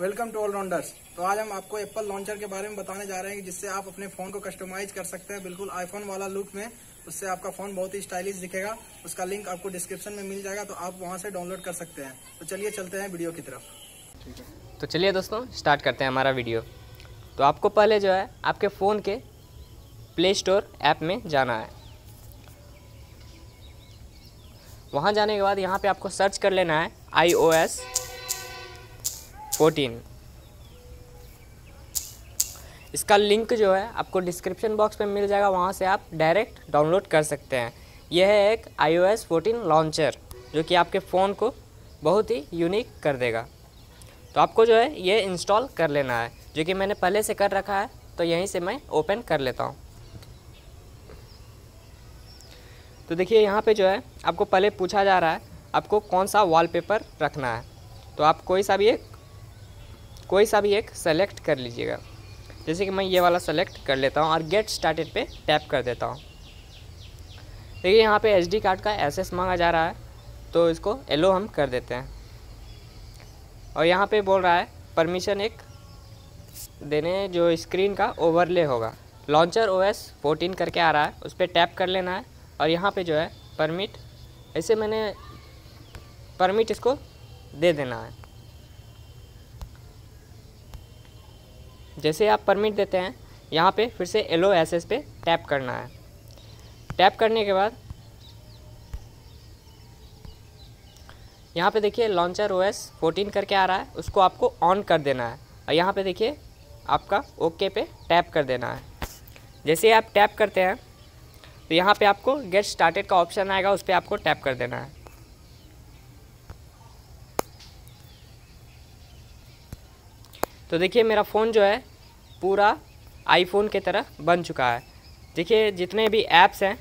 welcome to allrounders तो आज हम आपको एप्पल लॉन्चर के बारे में बताने जा रहे हैं जिससे आप अपने फ़ोन को कस्टमाइज कर सकते हैं बिल्कुल आईफोन वाला लुक में उससे आपका फ़ोन बहुत ही स्टाइलिश दिखेगा उसका लिंक आपको डिस्क्रिप्शन में मिल जाएगा तो आप वहां से डाउनलोड कर सकते हैं तो चलिए चलते हैं वीडियो की तरफ तो चलिए दोस्तों स्टार्ट करते हैं हमारा वीडियो तो आपको पहले जो है आपके फ़ोन के प्ले स्टोर ऐप में जाना है वहाँ जाने के बाद यहाँ पर आपको सर्च कर लेना है आई ओ एस फोर्टीन इसका लिंक जो है आपको डिस्क्रिप्शन बॉक्स में मिल जाएगा वहाँ से आप डायरेक्ट डाउनलोड कर सकते हैं यह है एक I O S fourteen launcher जो कि आपके फ़ोन को बहुत ही यूनिक कर देगा तो आपको जो है ये इंस्टॉल कर लेना है जो कि मैंने पहले से कर रखा है तो यहीं से मैं ओपन कर लेता हूँ तो देखिए यहाँ पे जो है आपको पहले पूछा जा रहा है आपको कौन सा वॉलपेपर रखना है तो आप कोई सा भी एक कोई सा भी एक सेलेक्ट कर लीजिएगा जैसे कि मैं ये वाला सेलेक्ट कर लेता हूँ और गेट स्टार्टेड पे टैप कर देता हूँ देखिए यहाँ पे एसडी कार्ड का एसएस मांगा जा रहा है तो इसको एलो हम कर देते हैं और यहाँ पे बोल रहा है परमिशन एक देने जो स्क्रीन का ओवरले होगा लॉन्चर ओएस 14 करके आ रहा है उस पर टैप कर लेना है और यहाँ पे जो है परमिट ऐसे मैंने परमिट इसको दे देना है जैसे आप परमिट देते हैं यहाँ पे फिर से एलो एस एस पे टैप करना है टैप करने के बाद यहाँ पे देखिए लॉन्चर ओ एस फोर्टीन करके आ रहा है उसको आपको ऑन कर देना है और यहाँ पे देखिए आपका ओके पे टैप कर देना है जैसे आप टैप करते हैं तो यहाँ पे आपको गेट स्टार्टेड का ऑप्शन आएगा उस पर आपको टैप कर देना है तो देखिए मेरा फ़ोन जो है पूरा आईफोन के तरह बन चुका है देखिए जितने भी ऐप्स हैं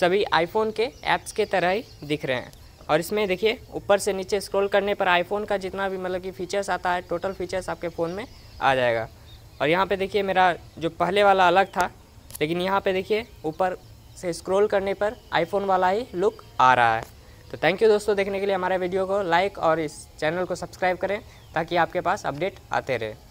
सभी आईफोन के ऐप्स के तरह ही दिख रहे हैं और इसमें देखिए ऊपर से नीचे स्क्रॉल करने पर आईफोन का जितना भी मतलब कि फ़ीचर्स आता है टोटल फ़ीचर्स आपके फ़ोन में आ जाएगा और यहाँ पे देखिए मेरा जो पहले वाला अलग था लेकिन यहाँ पे देखिए ऊपर से स्क्रॉल करने पर आईफोन वाला ही लुक आ रहा है तो थैंक यू दोस्तों देखने के लिए हमारे वीडियो को लाइक और इस चैनल को सब्सक्राइब करें ताकि आपके पास अपडेट आते रहे